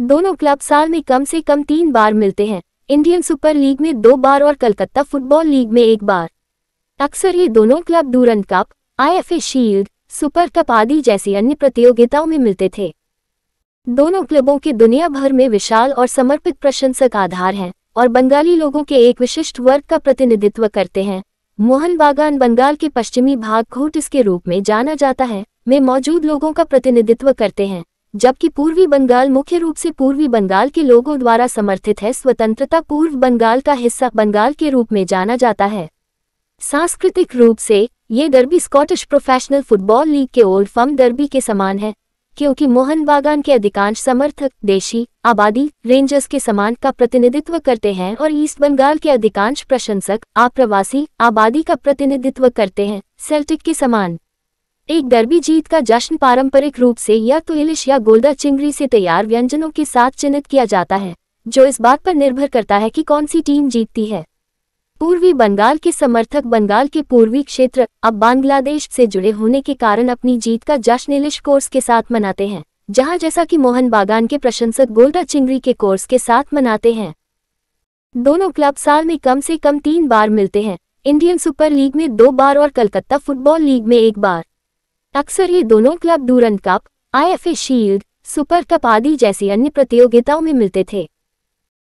दोनों क्लब साल में कम से कम तीन बार मिलते हैं इंडियन सुपर लीग में दो बार और कलकत्ता फुटबॉल लीग में एक बार अक्सर ये दोनों club Durand cup IFA shield super cup आदि जैसी अन्य प्रतियोगिताओं में मिलते थे दोनों क्लबों के दुनिया भर में विशाल और समर्पित प्रशंसक आधार हैं और बंगाली लोगों के एक विशिष्ट वर्ग का प्रतिनिधित्व करते हैं मोहन बागान बंगाल के पश्चिमी भाग खूट इसके रूप में जाना जाता है में मौजूद लोगों का प्रतिनिधित्व करते हैं जबकि पूर्वी बंगाल मुख्य रूप से पूर्वी बंगाल के लोगों द्वारा समर्थित है स्वतंत्रता पूर्व बंगाल का हिस्सा बंगाल के रूप में जाना जाता है सांस्कृतिक रूप से ये derby Scottish professional football league के ओल्ड फर्म डर्बी के समान है क्योंकि मोहन बागान के अधिकांश समर्थक देशी आबादी रेंजर्स के समान का प्रतिनिधित्व करते हैं और ईस्ट बंगाल के अधिकांश प्रशंसक आप्रवासी आबादी का प्रतिनिधित्व करते हैं सेल्टिक के समान एक डरबी जीत का जश्न पारंपरिक रूप से या तो इलिश या गोल्डा चिंगरी से तैयार व्यंजनों के साथ चिन्हित किया जाता है जो इस बात पर निर्भर करता है कि कौन सी टीम जीतती है पूर्वी बंगाल के समर्थक बंगाल के पूर्वी क्षेत्र अब बांग्लादेश से जुड़े होने के कारण अपनी जीत का जश्न इलिश कोर्स के साथ मनाते हैं जहां जैसा कि मोहन बागान के प्रशंसक गोल्डा चिंगरी के कोर्स के साथ मनाते हैं दोनों क्लब साल में कम से कम तीन बार मिलते हैं इंडियन सुपर लीग में दो बार और कलकत्ता फुटबॉल लीग में एक बार अक्सर ये दोनों club Durand cup I F shield super cup आदि जैसी अन्य प्रतियोगिताओं में मिलते थे